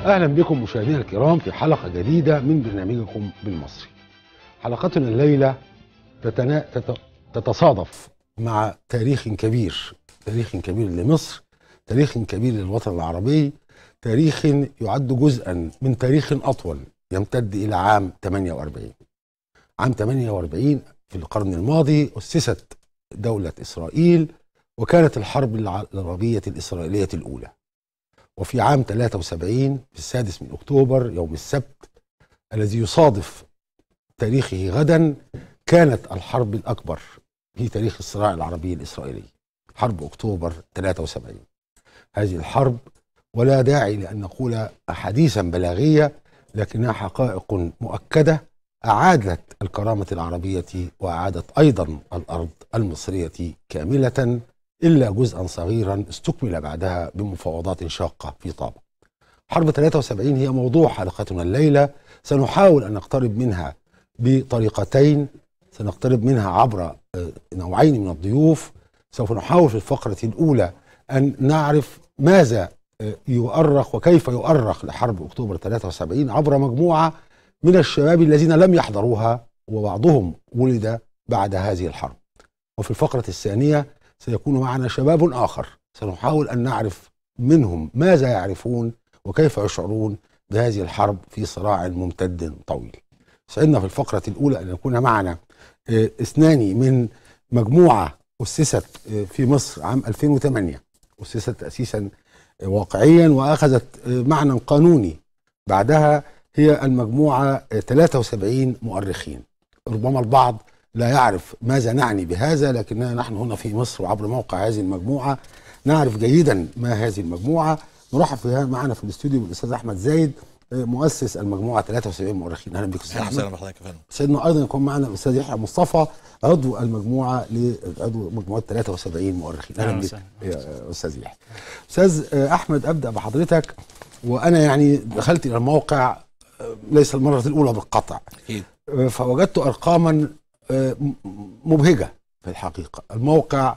اهلا بكم مشاهدينا الكرام في حلقه جديده من برنامجكم بالمصري. حلقتنا الليله تتنا... تت... تتصادف مع تاريخ كبير، تاريخ كبير لمصر، تاريخ كبير للوطن العربي، تاريخ يعد جزءا من تاريخ اطول يمتد الى عام 48. عام 48 في القرن الماضي اسست دوله اسرائيل وكانت الحرب العربيه الاسرائيليه الاولى. وفي عام 73 في السادس من أكتوبر يوم السبت الذي يصادف تاريخه غدا كانت الحرب الأكبر في تاريخ الصراع العربي الإسرائيلي حرب أكتوبر 73 هذه الحرب ولا داعي لأن نقول أحاديثا بلاغية لكنها حقائق مؤكدة أعادت الكرامة العربية وأعادت أيضا الأرض المصرية كاملة إلا جزءا صغيرا استكمل بعدها بمفاوضات شاقة في طابة حرب 73 هي موضوع حلقتنا الليلة سنحاول أن نقترب منها بطريقتين سنقترب منها عبر آه، نوعين من الضيوف سوف نحاول في الفقرة الأولى أن نعرف ماذا آه، يؤرخ وكيف يؤرخ لحرب أكتوبر 73 عبر مجموعة من الشباب الذين لم يحضروها وبعضهم ولد بعد هذه الحرب وفي الفقرة الثانية سيكون معنا شباب آخر سنحاول أن نعرف منهم ماذا يعرفون وكيف يشعرون بهذه الحرب في صراع ممتد طويل سعدنا في الفقرة الأولى أن يكون معنا آه، اثنان من مجموعة أسست آه، في مصر عام 2008 أسست تأسيسا آه، واقعيا وأخذت معنى قانوني بعدها هي المجموعة 73 مؤرخين ربما البعض لا يعرف ماذا نعني بهذا لكننا نحن هنا في مصر وعبر موقع هذه المجموعة نعرف جيدا ما هذه المجموعة نرحب فيها معنا في الاستوديو بالأستاذ أحمد زايد آه، مؤسس المجموعة 73 مؤرخين أهلا بك أستاذ أهلا وسهلا بحضرتك يا فندم سيدنا أيضا يكون معنا الأستاذ يحيى مصطفى عضو المجموعة عضو مجموعة 73 مؤرخين أهلا بك يا أستاذ يحيى أستاذ أحمد أبدأ بحضرتك وأنا يعني دخلت إلى الموقع آه، ليس المرة الأولى بالقطع أكيد آه، فوجدت أرقاما مبهجه في الحقيقه الموقع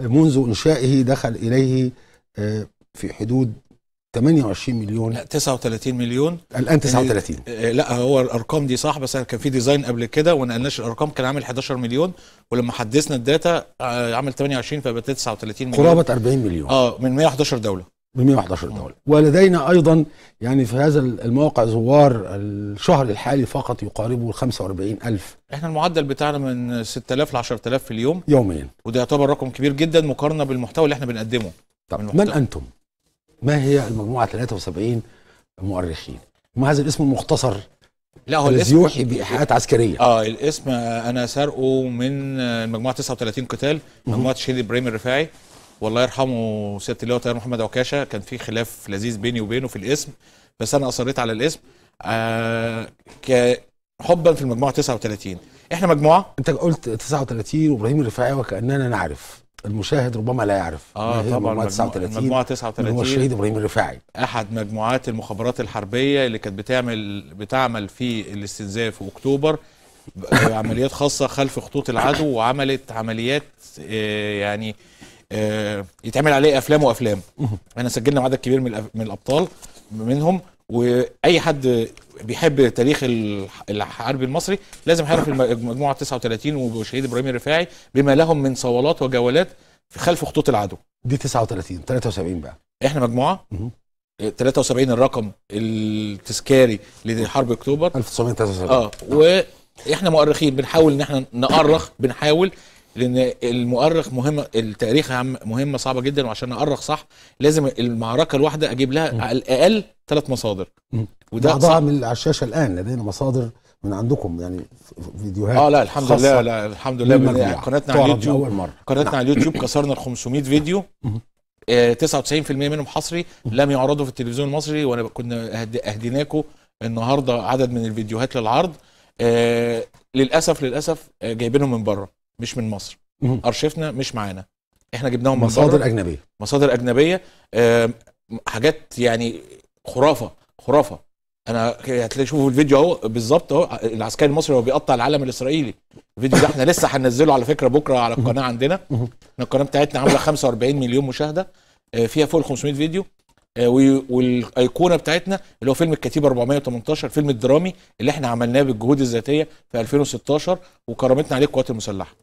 منذ انشائه دخل اليه آه، في حدود 28 مليون لا 39 مليون الان 39 يعني، آه، آه، لا هو الارقام دي صح بس كان في ديزاين قبل كده وما نقلناش الارقام كان عامل 11 مليون ولما حدثنا الداتا عمل 28 فبقت 39 مليون قرابه 40 مليون اه من 111 دوله ب 111 دولة ولدينا أيضا يعني في هذا الموقع زوار الشهر الحالي فقط يقاربه 45 ألف احنا المعدل بتاعنا من 6000 ل 10000 في اليوم يوميا وده يعتبر رقم كبير جدا مقارنة بالمحتوى اللي احنا بنقدمه طب من, من أنتم؟ ما هي المجموعة 73 مؤرخين؟ ما هذا الاسم المختصر لا هو الاسم يوحي بايحاءات عسكريه اه الاسم انا سارقه من المجموعه 39 قتال مجموعه شهيد ابراهيم الرفاعي والله يرحمه سياده اللواء طيار محمد عكاشه كان في خلاف لذيذ بيني وبينه في الاسم بس انا اصريت على الاسم آه حبا في المجموعه 39 احنا مجموعه انت قلت 39 وابراهيم الرفاعي وكاننا نعرف المشاهد ربما لا يعرف اه طبعا مجموعة 39 المجموعة 39 هو الشهيد ابراهيم الرفاعي احد مجموعات المخابرات الحربيه اللي كانت بتعمل بتعمل في الاستنزاف في اكتوبر عمليات خاصه خلف خطوط العدو وعملت عمليات آه، يعني آه، يتعمل عليه افلام وافلام احنا سجلنا عدد كبير من من الابطال منهم واي حد بيحب تاريخ الحرب المصري لازم هيعرف المجموعه 39 وشهيد ابراهيم الرفاعي بما لهم من صولات وجولات خلف خطوط العدو دي 39 73 بقى احنا مجموعه 73 آه، الرقم التذكاري لحرب اكتوبر 1973 اه واحنا مؤرخين بنحاول ان احنا نؤرخ بنحاول لان المؤرخ مهم التاريخ مهمه صعبه جدا وعشان اارخ صح لازم المعركه الواحده اجيب لها على الاقل ثلاث مصادر وده بعضها من على الشاشه الان لدينا مصادر من عندكم يعني فيديوهات اه لا الحمد لله لا الحمد لله يعني قناتنا على اليوتيوب قناتنا نعم. على اليوتيوب كسرنا ال 500 فيديو 99% آه، منهم حصري لم يعرضوا في التلفزيون المصري وانا كنا اهديناكم النهارده عدد من الفيديوهات للعرض آه للاسف للاسف آه، جايبينهم من بره مش من مصر ارشيفنا مش معانا احنا جبناهم مصادر اجنبيه مصادر اجنبيه حاجات يعني خرافه خرافه انا هتلاقي شوفوا الفيديو اهو بالظبط اهو العسكري المصري وهو بيقطع العلم الاسرائيلي الفيديو ده احنا لسه هننزله على فكره بكره على القناه عندنا القناه بتاعتنا عامله 45 مليون مشاهده آه، فيها فوق ال 500 فيديو آه، والايقونه بتاعتنا اللي هو فيلم الكتيبه 418 الفيلم الدرامي اللي احنا عملناه بالجهود الذاتيه في 2016 وكرامتنا عليه القوات المسلحه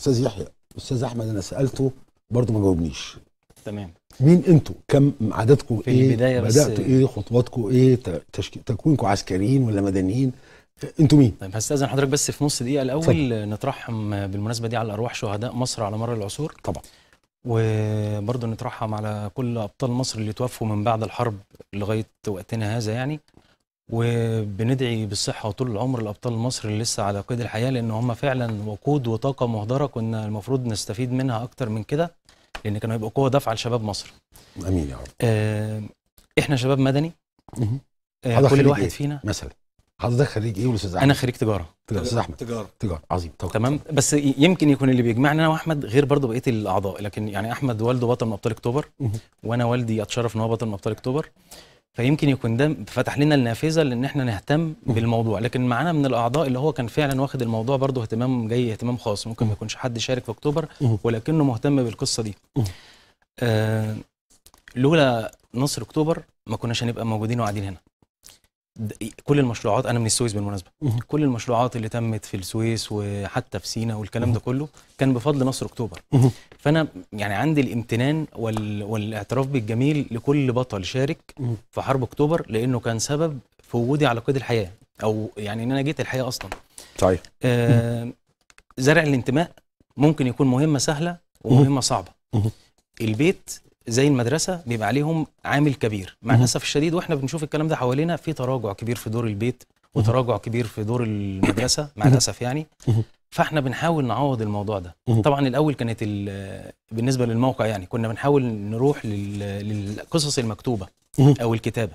استاذ يحيى استاذ احمد انا سالته برضه ما جاوبنيش تمام مين انتوا كم عددكم في ايه البداية بداتوا ايه خطواتكم ايه تشكي... تكوينكم عسكريين ولا مدنيين انتوا مين طيب هستاذن حضرتك بس في نص دقيقه الاول صح. نترحم بالمناسبه دي على ارواح شهداء مصر على مر العصور طبعا وبرضه نترحم على كل ابطال مصر اللي توفوا من بعد الحرب لغايه وقتنا هذا يعني وبندعي بالصحة وطول العمر لأبطال مصر اللي لسه على قيد الحياة لأن هم فعلا وقود وطاقة مهدرة كنا المفروض نستفيد منها أكتر من كده لأن كانوا هيبقوا قوة دافعه لشباب مصر. آمين يا رب. آه إحنا شباب مدني آه كل واحد إيه؟ فينا مثلا حضرتك خريج ايه والاستاذ احمد؟ انا خريج تجاره استاذ احمد تجاره تجاره عظيم طبعا. تمام بس يمكن يكون اللي بيجمعنا انا واحمد غير برضه بقيه الاعضاء لكن يعني احمد والده بطل من ابطال اكتوبر وانا والدي اتشرف ان هو بطل من ابطال اكتوبر فيمكن يكون ده فتح لنا النافذه لان احنا نهتم بالموضوع لكن معانا من الاعضاء اللي هو كان فعلا واخد الموضوع برضه اهتمام جاي اهتمام خاص ممكن ما يكونش حد شارك في اكتوبر ولكنه مهتم بالقصه دي آه لولا نصر اكتوبر ما كناش هنبقى موجودين وقاعدين هنا كل المشروعات انا من السويس بالمناسبه كل المشروعات اللي تمت في السويس وحتى في سينا والكلام ده كله كان بفضل نصر اكتوبر فانا يعني عندي الامتنان وال... والاعتراف بالجميل لكل بطل شارك في حرب اكتوبر لانه كان سبب في وجودي على قيد الحياه او يعني ان انا جيت الحياه اصلا صحيح آه زرع الانتماء ممكن يكون مهمه سهله ومهمه صعبه البيت زي المدرسه بيبقى عليهم عامل كبير مع الاسف الشديد واحنا بنشوف الكلام ده حوالينا في تراجع كبير في دور البيت وتراجع كبير في دور المدرسه مع الاسف يعني فاحنا بنحاول نعوض الموضوع ده طبعا الاول كانت بالنسبه للموقع يعني كنا بنحاول نروح للقصص المكتوبه او الكتابه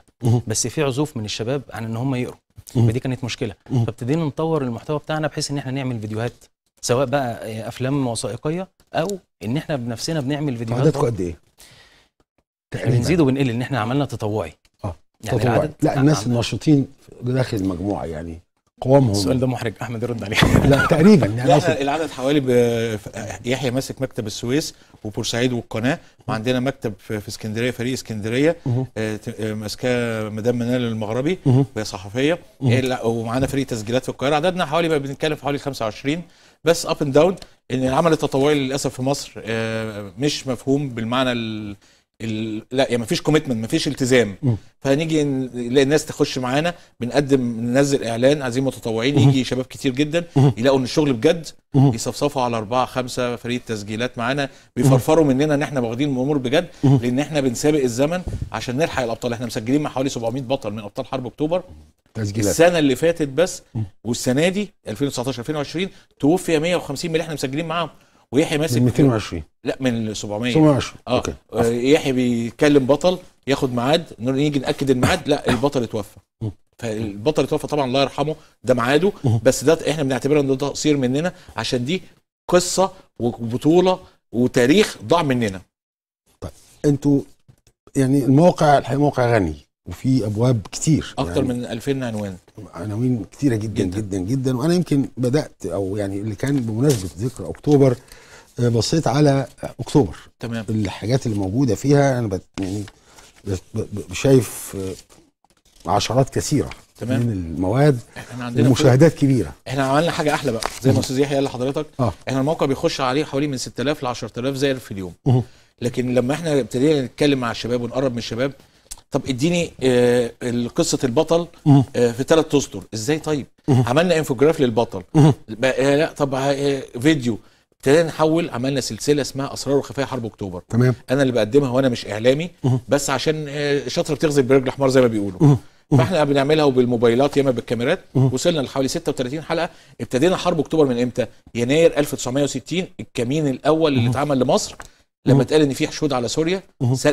بس في عزوف من الشباب عن ان هم يقروا فدي كانت مشكله فابتدينا نطور المحتوى بتاعنا بحيث ان احنا نعمل فيديوهات سواء بقى افلام وثائقيه او ان احنا بنفسنا بنعمل فيديوهات عددكم قد ايه تقريبا بنزيد وبنقل ان احنا عملنا تطوعي اه يعني تطوعي العدد لا الناس الناشطين داخل المجموعه يعني قوامهم السؤال ده محرج احمد يرد عليه لا تقريبا يعني لا العدد حوالي يحيى ماسك مكتب السويس وبورسعيد والقناه وعندنا مكتب في اسكندريه فريق اسكندريه آه، آه، ماسكاه مدام منال المغربي وهي صحفيه إيه، ومعانا فريق تسجيلات في القاهره عددنا حوالي بقى بنتكلم في حوالي 25 بس اب اند داون ان العمل التطوعي للاسف في مصر آه، مش مفهوم بالمعنى ال... لا يعني مفيش كوميتمنت مفيش التزام فنيجي نلاقي الناس تخش معانا بنقدم ننزل اعلان عايزين متطوعين يجي شباب كتير جدا يلاقوا ان الشغل بجد يصفصفوا على اربعه خمسه فريق تسجيلات معانا بيفرفروا مننا ان احنا واخدين الامور بجد لان احنا بنسابق الزمن عشان نلحق الابطال احنا مسجلين مع حوالي 700 بطل من ابطال حرب اكتوبر تسجيلات السنه اللي فاتت بس والسنه دي 2019 2020 توفي 150 من اللي احنا مسجلين معاهم ويحيى ماسك من 220 لا من 700 720 اه أوكي. آه، يحيى بيتكلم بطل ياخد ميعاد نيجي ناكد الميعاد لا البطل اتوفى فالبطل اتوفى طبعا الله يرحمه ده ميعاده بس ده احنا بنعتبره ان ده تقصير مننا عشان دي قصه وبطوله وتاريخ ضاع مننا طيب انتوا يعني الموقع الحقيقه موقع غني وفي ابواب كتير اكتر يعني من 2000 عنوان عناوين كتيره جدا جدا جدا, جدا وانا يمكن بدات او يعني اللي كان بمناسبه ذكر اكتوبر آه، بصيت على اكتوبر تمام الحاجات اللي موجوده فيها انا بت... يعني شايف آه، عشرات كثيره تمام من المواد احنا عندنا ومشاهدات كبيره احنا عملنا حاجه احلى بقى زي ما استاذ يحيى قال لحضرتك آه. احنا الموقع بيخش عليه حوالي من 6000 ل 10000 زائر في اليوم آه. لكن لما احنا ابتدينا نتكلم مع الشباب ونقرب من الشباب طب اديني آه، قصه البطل آه، في ثلاث اسطر ازاي طيب عملنا انفوجراف للبطل آه، لا طب فيديو ابتدينا نحول عملنا سلسله اسمها اسرار وخفايا حرب اكتوبر تمام انا اللي بقدمها وانا مش اعلامي بس عشان شاطره بتغزل برجل حمار زي ما بيقولوا فاحنا بنعملها وبالموبايلات ياما بالكاميرات وصلنا لحوالي 36 حلقه ابتدينا حرب اكتوبر من امتى يناير 1960 الكمين الاول اللي اتعمل لمصر لما اتقال ان في حشود على سوريا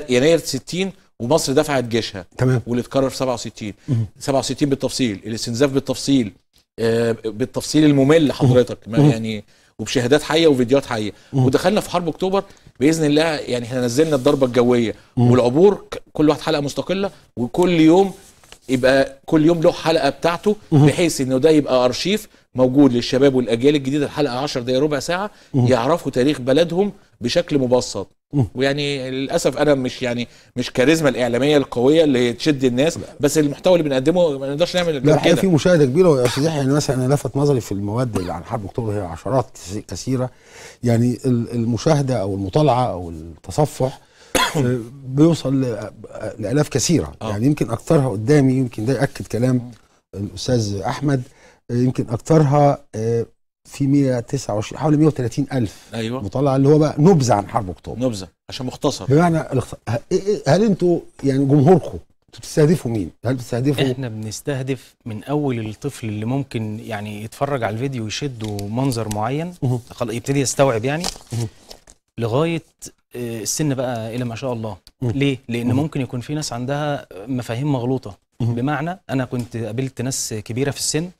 يناير 60 ومصر دفعت جيشها تمام واللي اتكرر في 67 67 بالتفصيل الاستنزاف بالتفصيل آه بالتفصيل الممل حضرتك ما يعني وبشهادات حيه وفيديوهات حيه ودخلنا في حرب اكتوبر باذن الله يعني احنا نزلنا الضربه الجويه والعبور كل واحد حلقه مستقله وكل يوم يبقى كل يوم له حلقه بتاعته بحيث انه ده يبقى ارشيف موجود للشباب والاجيال الجديده الحلقه 10 دقائق ربع ساعه يعرفوا تاريخ بلدهم بشكل مبسط ويعني للاسف انا مش يعني مش كاريزما الاعلاميه القويه اللي تشد الناس بس المحتوى اللي بنقدمه ما نقدرش نعمل لا كده في مشاهده كبيره يا استاذ يحيى يعني مثلا لفت نظري في المواد اللي عن حرب اكتوبر هي عشرات كثيره يعني المشاهده او المطالعه او التصفح آه، بيوصل لالاف كثيره آه. يعني يمكن اكثرها قدامي يمكن ده ياكد كلام الاستاذ احمد يمكن اكثرها آه، في 129 حوالي 130 الف ايوه مطلع اللي هو بقى نبذه عن حرب اكتوبر نبذه عشان مختصر بمعنى إيه، إيه، هل انتوا يعني جمهوركم بتستهدفوا مين؟ هل بتستهدفوا احنا بنستهدف من اول الطفل اللي ممكن يعني يتفرج على الفيديو يشد منظر معين يبتدي يستوعب يعني لغايه آه، السن بقى الى ما شاء الله ليه؟ لان ممكن يكون في ناس عندها مفاهيم مغلوطه بمعنى انا كنت قابلت ناس كبيره في السن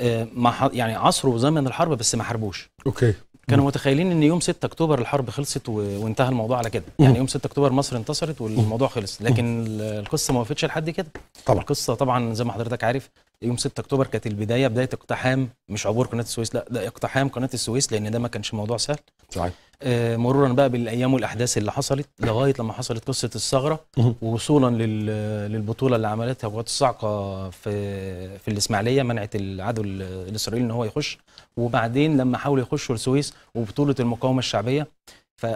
آه، يعني عصره وزمن الحرب بس ما حاربوش اوكي كانوا متخيلين ان يوم 6 اكتوبر الحرب خلصت وانتهى الموضوع على كده يعني يوم 6 اكتوبر مصر انتصرت والموضوع خلص لكن القصه ما وقفتش لحد كده طبعا القصه طبعا زي ما حضرتك عارف يوم 6 اكتوبر كانت البدايه بدايه اقتحام مش عبور قناه السويس لا ده اقتحام قناه السويس لان ده ما كانش موضوع سهل صحيح آه مرورا بقى بالايام والاحداث اللي حصلت لغايه لما حصلت قصه الثغره ووصولا للبطوله اللي عملتها قوات الصاعقه في في الاسماعيليه منعت العدو الاسرائيلي ان هو يخش وبعدين لما حاولوا يخشوا السويس وبطوله المقاومه الشعبيه ف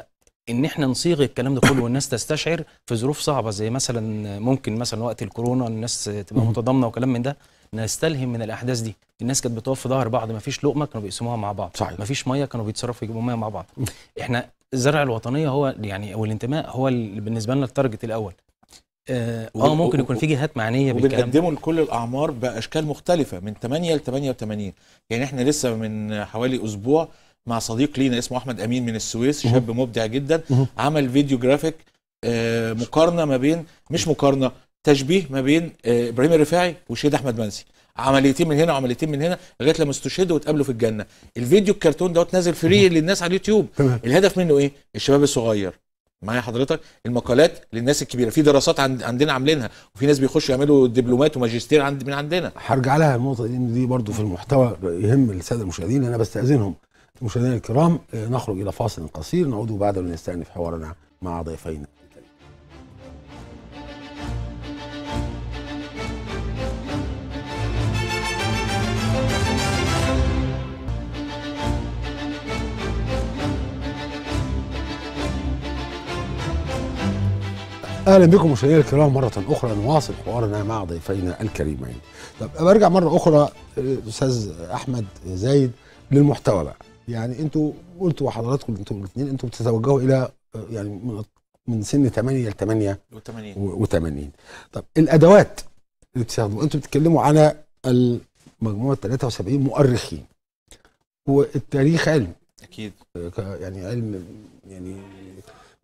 ان احنا نصيغ الكلام ده كله والناس تستشعر في ظروف صعبه زي مثلا ممكن مثلا وقت الكورونا الناس تبقى متضامنه وكلام من ده نستلهم من الاحداث دي الناس كانت بتقف في ظهر بعض ما فيش لقمه كانوا بيقسموها مع بعض صحيح. ما فيش ميه كانوا بيتصرفوا يجيبوا ميه مع بعض احنا زرع الوطنيه هو يعني او الانتماء هو اللي بالنسبه لنا التارجت الاول اه أو آه، ممكن يكون في جهات معنيه بالكلام بنقدمه لكل الاعمار باشكال مختلفه من 8 ل 88 يعني احنا لسه من حوالي اسبوع مع صديق لينا اسمه احمد امين من السويس شاب مبدع جدا عمل فيديو جرافيك آه، مقارنه ما بين مش مقارنه تشبيه ما بين آه، ابراهيم الرفاعي والشهيد احمد منسي عمليتين من هنا وعمليتين من هنا لغايه لما استشهدوا واتقابلوا في الجنه الفيديو الكرتون دوت نازل فري للناس على اليوتيوب الهدف منه ايه الشباب الصغير معايا حضرتك المقالات للناس الكبيره في دراسات عند عندنا عاملينها وفي ناس بيخشوا يعملوا دبلومات وماجستير عند من عندنا هرجع لها النقطه دي دي برضو في المحتوى يهم الساده المشاهدين انا بستاذنهم المشاهدين الكرام آه، نخرج الى فاصل قصير نعود بعده لنستأنف حوارنا مع ضيفينا اهلا بكم مشاهدينا الكرام مره اخرى نواصل حوارنا مع ضيفينا الكريمين. طب برجع مره اخرى استاذ احمد زايد للمحتوى بقى. يعني انتوا قلتوا حضراتكم انتوا الاثنين انتوا بتتوجهوا الى يعني من من سن 8 ل 8 و80 و80. طب الادوات اللي بتستخدموها انتوا بتتكلموا على المجموعه 73 مؤرخين. والتاريخ علم. اكيد. يعني علم يعني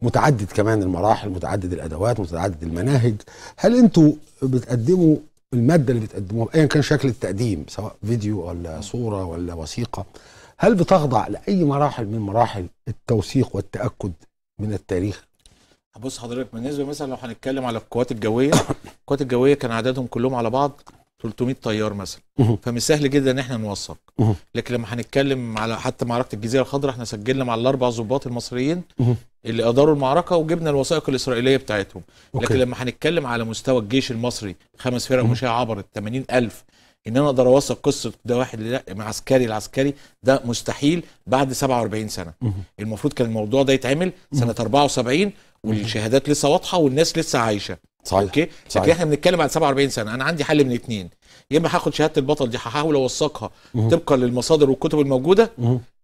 متعدد كمان المراحل متعدد الادوات متعدد المناهج هل انتوا بتقدموا الماده اللي بتقدموها ايا كان شكل التقديم سواء فيديو ولا صوره ولا وثيقه هل بتخضع لاي مراحل من مراحل التوثيق والتاكد من التاريخ بص حضرتك بالنسبه مثلا لو هنتكلم على القوات الجويه القوات الجويه كان عددهم كلهم على بعض 300 طيار مثلا فمش سهل جدا ان احنا نوثق لكن لما هنتكلم على حتى معركه الجزيره الخضراء احنا سجلنا مع الاربع ضباط المصريين اللي اداروا المعركه وجبنا الوثائق الاسرائيليه بتاعتهم لكن لما هنتكلم على مستوى الجيش المصري خمس فرق مشاه عبرت 80000 ان انا اقدر اوثق قصه ده واحد لا عسكري العسكري ده مستحيل بعد 47 سنه المفروض كان الموضوع ده يتعمل سنه 74 والشهادات لسه واضحه والناس لسه عايشه صحيح اوكي لكن احنا بنتكلم عن 47 سنه انا عندي حل من اثنين يا اما هاخد شهاده البطل دي هحاول اوثقها طبقا للمصادر والكتب الموجوده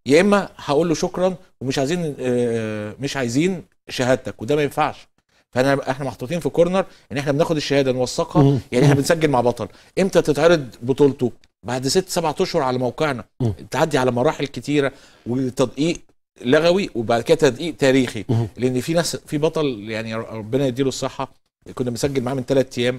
يا اما هقول له شكرا ومش عايزين آه مش عايزين شهادتك وده ما ينفعش فانا احنا محطوطين في كورنر ان احنا بناخد الشهاده نوثقها يعني احنا بنسجل مع بطل امتى تتعرض بطولته بعد ست سبعة اشهر على موقعنا تعدي على مراحل كتيره وتدقيق لغوي وبعد كده تدقيق تاريخي لان في ناس في بطل يعني ربنا يديله الصحه كنا مسجل معاه من ثلاث ايام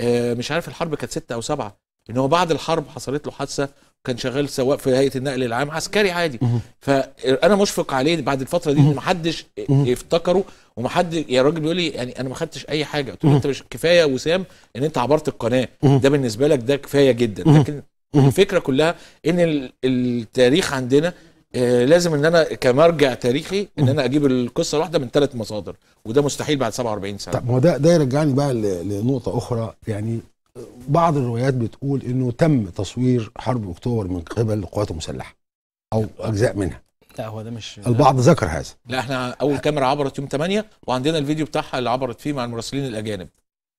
آه، مش عارف الحرب كانت ستة او سبعة ان هو بعد الحرب حصلت له حادثه وكان شغال سواق في هيئه النقل العام عسكري عادي فانا مشفق عليه بعد الفتره دي ما حدش افتكره وما حد يا راجل بيقول لي يعني انا ما خدتش اي حاجه قلت له انت مش كفايه وسام ان انت عبرت القناه ده بالنسبه لك ده كفايه جدا لكن الفكره كلها ان التاريخ عندنا آه، لازم ان انا كمرجع تاريخي ان انا اجيب القصه الواحده من ثلاث مصادر وده مستحيل بعد 47 سنه طب ما ده ده يرجعني بقى لنقطه اخرى يعني بعض الروايات بتقول انه تم تصوير حرب اكتوبر من قبل القوات المسلحه او اجزاء منها لا هو ده مش البعض ذكر هذا لا احنا اول كاميرا عبرت يوم 8 وعندنا الفيديو بتاعها اللي عبرت فيه مع المراسلين الاجانب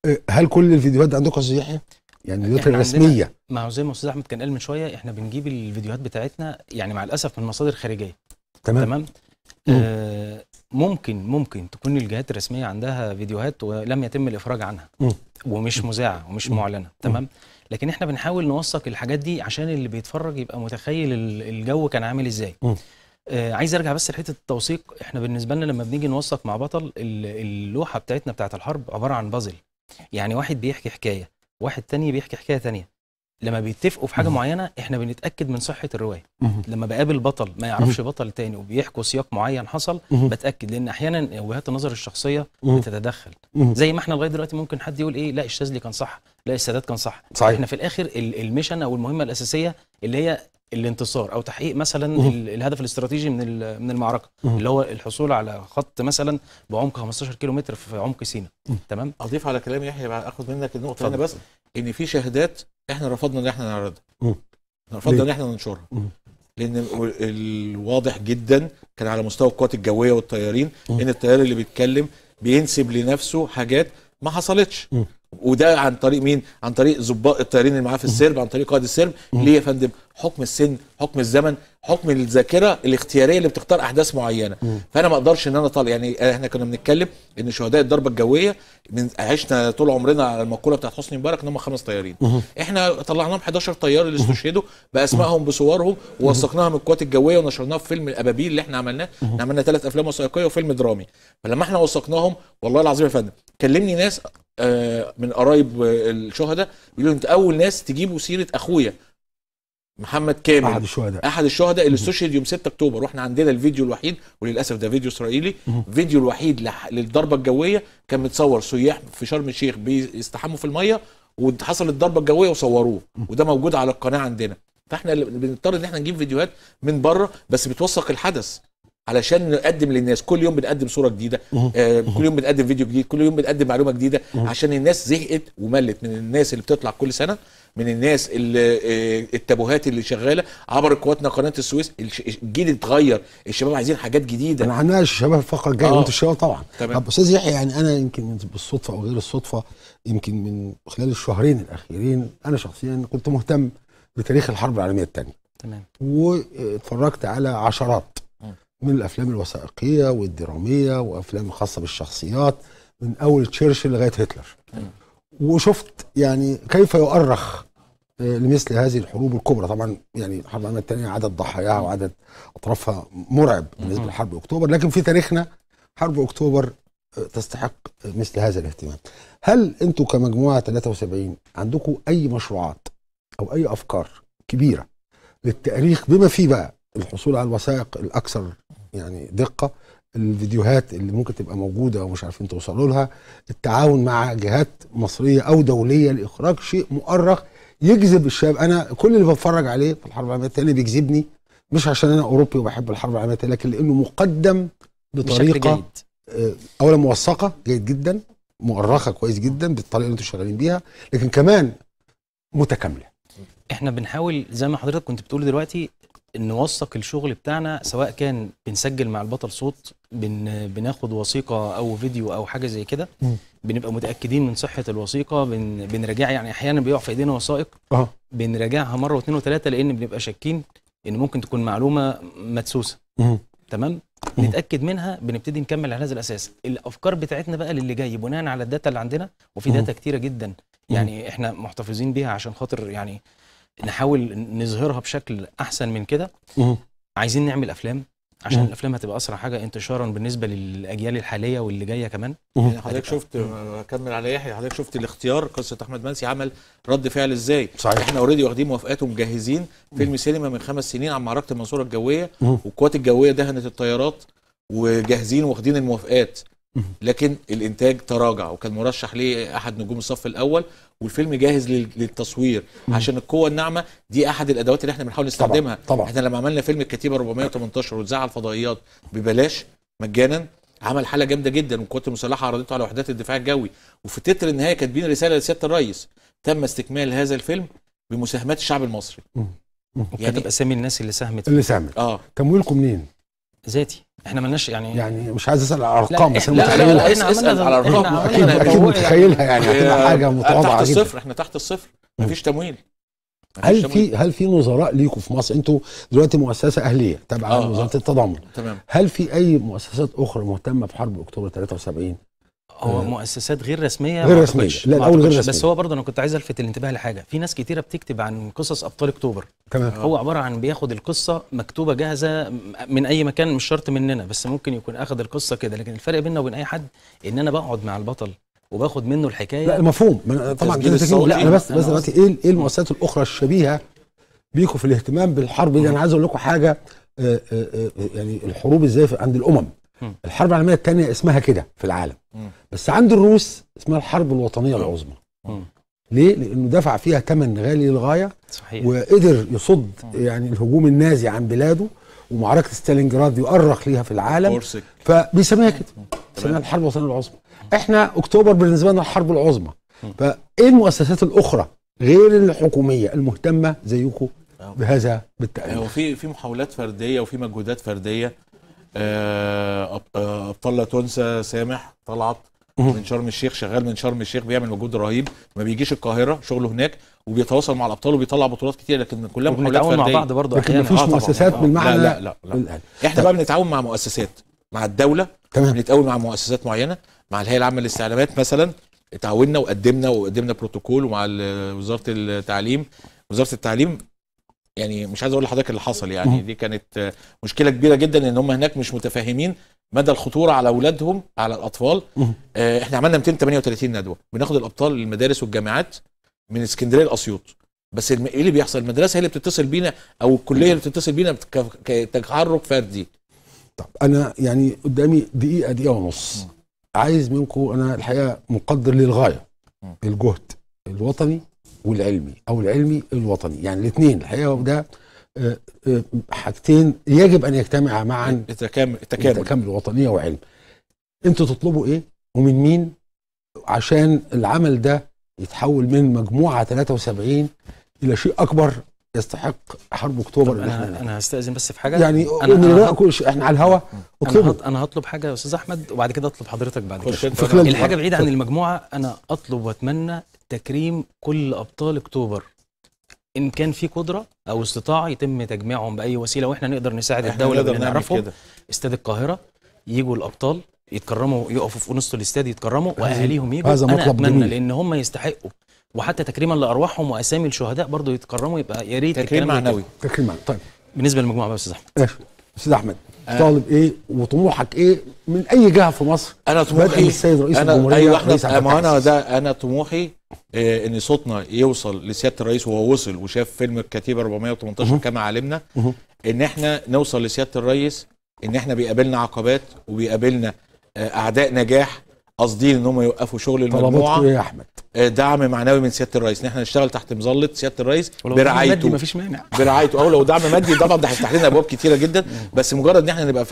آه، هل كل الفيديوهات عندكم صحيحه يعني البيوت الرسميه ما هو زي ما استاذ احمد كان قال من شويه احنا بنجيب الفيديوهات بتاعتنا يعني مع الاسف من مصادر خارجيه تمام تمام آه، ممكن ممكن تكون الجهات الرسميه عندها فيديوهات ولم يتم الافراج عنها ومش مذاعه ومش معلنه تمام لكن احنا بنحاول نوثق الحاجات دي عشان اللي بيتفرج يبقى متخيل الجو كان عامل ازاي آه عايز ارجع بس لحته التوثيق احنا بالنسبه لنا لما بنيجي نوثق مع بطل اللوحه بتاعتنا بتاعت الحرب عباره عن بازل يعني واحد بيحكي حكايه واحد تاني بيحكي حكايه تانيه لما بيتفقوا في حاجه معينه احنا بنتاكد من صحه الروايه لما بقابل بطل ما يعرفش بطل تاني وبيحكوا سياق معين حصل بتاكد لان احيانا وجهات النظر الشخصيه بتتدخل زي ما احنا لغايه دلوقتي ممكن حد يقول ايه لا الشاذلي كان صح لا السادات كان صح صحيح. احنا في الاخر الميشن او المهمه الاساسيه اللي هي الانتصار او تحقيق مثلا الهدف الاستراتيجي من من المعركه اللي هو الحصول على خط مثلا بعمق 15 كيلو متر في عمق سينا تمام اضيف على كلام يحيى اخد منك النقطه هنا بس ان في شهادات احنا رفضنا ان احنا نعرضها رفضنا ان احنا ننشرها لان الواضح جدا كان على مستوى القوات الجويه والطيارين ان الطيار اللي بيتكلم بينسب لنفسه حاجات ما حصلتش وده عن طريق مين؟ عن طريق ظباط الطيارين اللي معاه في السرب عن طريق قائد السرب ليه يا فندم؟ حكم السن حكم الزمن حكم الذاكره الاختياريه اللي بتختار احداث معينه م. فانا ما اقدرش ان انا طالع يعني احنا كنا بنتكلم ان شهداء الضربه الجويه من عشنا طول عمرنا على المقوله بتاعت حسني مبارك ان هم خمس طيارين م. احنا طلعناهم 11 طيار اللي استشهدوا باسمائهم بصورهم ووثقناها من القوات الجويه ونشرناها في فيلم الابابيل اللي احنا عملناه عملنا ثلاث افلام وثائقيه وفيلم درامي فلما احنا وثقناهم والله العظيم يا فندم كلمني ناس آه، من قرايب الشهداء بيقولوا انت اول ناس تجيبوا سيره اخويا محمد كامل احد الشهداء احد الشهداء اللي استشهد يوم 6 اكتوبر واحنا عندنا الفيديو الوحيد وللاسف ده فيديو اسرائيلي الفيديو الوحيد للضربه الجويه كان متصور سياح في شرم الشيخ بيستحموا في الميه وحصلت الضربه الجويه وصوروه وده موجود على القناه عندنا فاحنا بنضطر ان احنا نجيب فيديوهات من بره بس بتوثق الحدث علشان نقدم للناس كل يوم بنقدم صوره جديده آه كل يوم بنقدم فيديو جديد كل يوم بنقدم معلومه جديده عشان الناس زهقت وملت من الناس اللي بتطلع كل سنه من الناس اللي آه، التابوهات اللي شغاله عبر قواتنا قناه السويس الجيل اتغير الشباب عايزين حاجات جديده انا هناقش الشباب الفقره الجايه آه. وانت الشباب طبعا طب استاذ يحيى يعني انا يمكن بالصدفه او غير الصدفه يمكن من خلال الشهرين الاخيرين انا شخصيا كنت مهتم بتاريخ الحرب العالميه الثانيه تمام واتفرجت على عشرات آه. من الافلام الوثائقيه والدراميه وافلام خاصه بالشخصيات من اول تشرشل لغايه هتلر تمام. وشفت يعني كيف يؤرخ آه، لمثل هذه الحروب الكبرى طبعا يعني الحرب العالميه الثانيه عدد ضحاياها وعدد اطرافها مرعب بالنسبه لحرب اكتوبر لكن في تاريخنا حرب اكتوبر آه، تستحق آه، مثل هذا الاهتمام هل انتم كمجموعه 73 عندكم اي مشروعات او اي افكار كبيره للتاريخ بما فيه بقى الحصول على الوثائق الاكثر يعني دقه الفيديوهات اللي ممكن تبقى موجوده ومش عارفين توصلوا لها التعاون مع جهات مصريه او دوليه لاخراج شيء مؤرخ يجذب الشاب انا كل اللي بتفرج عليه في الحرب العالميه الثانيه بيجذبني مش عشان انا اوروبي وبحب الحرب العالميه الثانيه لكن لانه مقدم بطريقه جيد. آه، اولا موثقه جيد جدا مؤرخه كويس جدا بالطريقه اللي انتم شغالين بيها لكن كمان متكامله احنا بنحاول زي ما حضرتك كنت بتقول دلوقتي نوثق الشغل بتاعنا سواء كان بنسجل مع البطل صوت بن بناخد وثيقه او فيديو او حاجه زي كده بنبقى متاكدين من صحه الوثيقه بن بنراجع يعني احيانا بيقع في ايدينا وثائق أه. بنراجعها مره واثنين وثلاثه لان بنبقى شاكين ان ممكن تكون معلومه مدسوسه تمام نتاكد منها بنبتدي نكمل على هذا الاساس الافكار بتاعتنا بقى للي جاي بناء على الداتا اللي عندنا وفي داتا كتيره جدا يعني احنا محتفظين بيها عشان خاطر يعني نحاول نظهرها بشكل احسن من كده عايزين نعمل افلام عشان مم. الافلام هتبقى اسرع حاجه انتشارا بالنسبه للاجيال الحاليه واللي جايه كمان يعني حضرتك شفت اكمل على يحيى حضرتك شفت الاختيار قصه احمد منسي عمل رد فعل ازاي صحيح. احنا اوريدي واخدين موافقات ومجهزين فيلم سينما من خمس سنين عن معركه المنصوره الجويه والقوات الجويه دهنت الطيارات وجاهزين واخدين الموافقات لكن الانتاج تراجع وكان مرشح ليه احد نجوم الصف الاول والفيلم جاهز للتصوير عشان القوه الناعمه دي احد الادوات اللي احنا بنحاول نستخدمها طبعا. طبعا. احنا لما عملنا فيلم الكتيبه 418 واتذاع الفضائيات ببلاش مجانا عمل حاله جامده جدا والقوات المسلحه عرضته على وحدات الدفاع الجوي وفي تتر النهايه كاتبين رساله لسياده الرئيس تم استكمال هذا الفيلم بمساهمات الشعب المصري مم. مم. يعني كتب اسامي الناس اللي ساهمت اللي ساهمت اه تمويلكم منين؟ ذاتي احنا مالناش يعني يعني مش عايز اسال على ارقام بس انا متخيلها اسال على ارقام اكيد اكيد متخيلها يعني هتبقى حاجه متواضعه تحت الصفر احنا تحت الصفر مفيش تمويل هل في هل في نظراء ليكوا في مصر انتوا دلوقتي مؤسسه اهليه تابعه آه، لوزاره آه. التضامن تمام هل في اي مؤسسات اخرى مهتمه بحرب اكتوبر 73 هو آه. مؤسسات غير رسميه غير رسميه لا الاول غير رسميه بس هو برضه انا كنت عايز الفت الانتباه لحاجه في ناس كتيره بتكتب عن قصص ابطال اكتوبر تمام آه. هو عباره عن بياخد القصه مكتوبه جاهزه من اي مكان مش شرط مننا بس ممكن يكون اخد القصه كده لكن الفرق بيننا وبين اي حد ان انا بقعد مع البطل وباخد منه الحكايه لا مفهوم طبعا لا انا بس بس دلوقتي ايه ايه المؤسسات الاخرى الشبيهه بيكم في الاهتمام بالحرب دي انا عايز اقول لكم حاجه آه، يعني الحروب ازاي عند الامم م. الحرب العالميه الثانيه اسمها كده في العالم م. بس عند الروس اسمها الحرب الوطنيه العظمى ليه؟ لانه دفع فيها ثمن غالي للغايه صحيح وقدر يصد يعني الهجوم النازي عن بلاده ومعركه ستالينجراد يؤرخ ليها في العالم بورسك. فبيسميها كده اسمها الحرب الوطنيه العظمى احنا اكتوبر بالنسبه لنا الحرب العظمى فايه المؤسسات الاخرى غير الحكوميه المهتمه زيكم آه. بهذا بالتاريخ هو في في محاولات فرديه وفي مجهودات فرديه آه، آه، ابطال لا تنسى سامح طلعت من شرم الشيخ شغال من شرم الشيخ بيعمل مجهود رهيب ما بيجيش القاهره شغله هناك وبيتواصل مع الابطال وبيطلع بطولات كتير لكن كلها محاولات فرديه مع بعض برضه لكن مفيش آه، مؤسسات بالمعنى لا لا لا, لا. احنا طب. بقى بنتعاون مع مؤسسات مع الدوله تمام بنتعاون مع مؤسسات معينه مع الهيئه العامه للاستعلامات مثلا اتعاوننا وقدمنا وقدمنا بروتوكول ومع وزاره التعليم وزاره التعليم يعني مش عايز اقول لحضرتك اللي حصل يعني دي كانت مشكله كبيره جدا ان هم هناك مش متفاهمين مدى الخطوره على اولادهم على الاطفال آه، احنا عملنا 238 ندوه بناخد الابطال للمدارس والجامعات من اسكندريه لاسيوط بس ايه اللي بيحصل المدرسه هي اللي بتتصل بينا او الكليه اللي بتتصل بينا كتحرك فردي طب انا يعني قدامي دقيقه دقيقه ونص عايز منكم انا الحقيقه مقدر للغايه الجهد الوطني والعلمي او العلمي الوطني يعني الاثنين الحقيقه ده آه، آه، حاجتين يجب ان يجتمعا معا التكامل التكامل التكامل وطنيه وعلم انتوا تطلبوا ايه ومن مين عشان العمل ده يتحول من مجموعه 73 الى شيء اكبر يستحق حرب اكتوبر انا, أنا هستاذن بس في حاجه يعني انا انا كل شيء احنا على الهوا اطلبوا انا هطلب حاجه يا استاذ احمد وبعد كده اطلب حضرتك بعد كده الحاجه بعيده عن المجموعه انا اطلب واتمنى تكريم كل ابطال اكتوبر ان كان في قدره او استطاعه يتم تجميعهم باي وسيله واحنا نقدر نساعد الدوله اللي نعرفهم استاد القاهره يجوا الابطال يتكرموا يقفوا في نص الاستاد يتكرموا واهاليهم يجوا هذا مطلب اتمنى جميل. لان هم يستحقوا وحتى تكريما لارواحهم واسامي الشهداء برضه يتكرموا يبقى يا ريت تكريم معنوي تكريم معنوي طيب بالنسبه للمجموعه بقى استاذ احمد استاذ احمد طالب ايه وطموحك ايه من اي جهه في مصر انا طموحي السيد رئيس أنا الجمهوريه ايوه رئيس ما انا ده انا طموحي إيه ان صوتنا يوصل لسياده الرئيس وهو وصل وشاف فيلم الكتيبه 418 كما علمنا ان احنا نوصل لسياده الرئيس ان احنا بيقابلنا عقبات وبيقابلنا آه، اعداء نجاح قصدي ان هم يوقفوا شغل المجموعه إيه يا احمد آه، دعم معنوي من سياده الرئيس ان احنا نشتغل تحت مظله سياده الرئيس برعايته مادي مفيش مانع برعايته او لو دعم مادي طبعا ده هيفتح لنا ابواب كتيره جدا بس مجرد ان احنا نبقى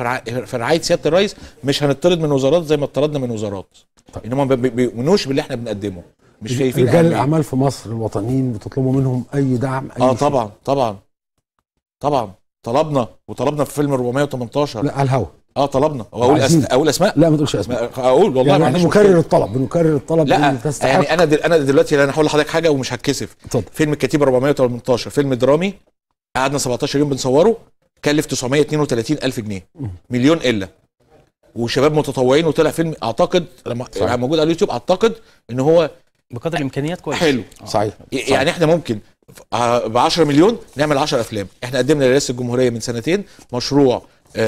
في رعايه سياده الرئيس مش هنطرد من وزارات زي ما اطردنا من وزارات طيب. ان هم ما بيؤمنوش باللي احنا بنقدمه مش شايفين رجال الاعمال في مصر الوطنيين بتطلبوا منهم اي دعم اي اه طبعا طبعا طبعا طلبنا وطلبنا في فيلم 418 لا على الهوا اه طلبنا اقول أس... اقول اسماء لا ما تقولش اسماء اقول والله يعني احنا بنكرر الطلب بنكرر الطلب لا يعني انا دل... انا دلوقتي انا هقول لحضرتك حاجه ومش هتكسف اتفضل فيلم الكتيبه 418 فيلم درامي قعدنا 17 يوم بنصوره كلف 932 الف جنيه مليون الا وشباب متطوعين وطلع فيلم اعتقد لما صحيح. يعني موجود على اليوتيوب اعتقد ان هو بقدر الامكانيات كويس حلو آه. صحيح يعني احنا ممكن آه، ب 10 مليون نعمل 10 افلام احنا قدمنا لرئاسه الجمهوريه من سنتين مشروع 10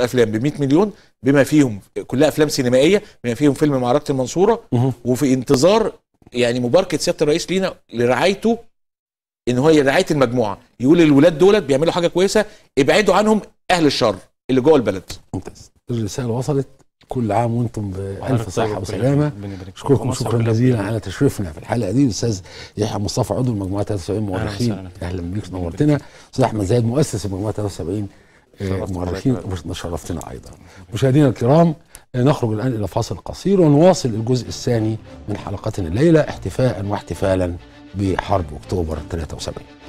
آه، افلام ب 100 مليون بما فيهم كلها افلام سينمائيه بما فيهم فيلم معركه المنصوره وفي انتظار يعني مباركه سياده الرئيس لينا لرعايته ان هو رعايه المجموعه يقول الولاد دولت بيعملوا حاجه كويسه ابعدوا عنهم اهل الشر اللي جوه البلد ممتاز الرساله وصلت كل عام وانتم بالف صحه وسلامه اشكركم شكرا جزيلا على تشريفنا في الحلقه دي الاستاذ يحيى مصطفى عضو مجموعه 73 مؤرخين اهلا بيك نورتنا استاذ احمد زايد مؤسس مجموعه 73 إيه، مؤرخين شرفتنا ايضا مشاهدينا الكرام آه، نخرج الان الى فاصل قصير ونواصل الجزء الثاني من حلقتنا الليله احتفاء واحتفالا بحرب اكتوبر 73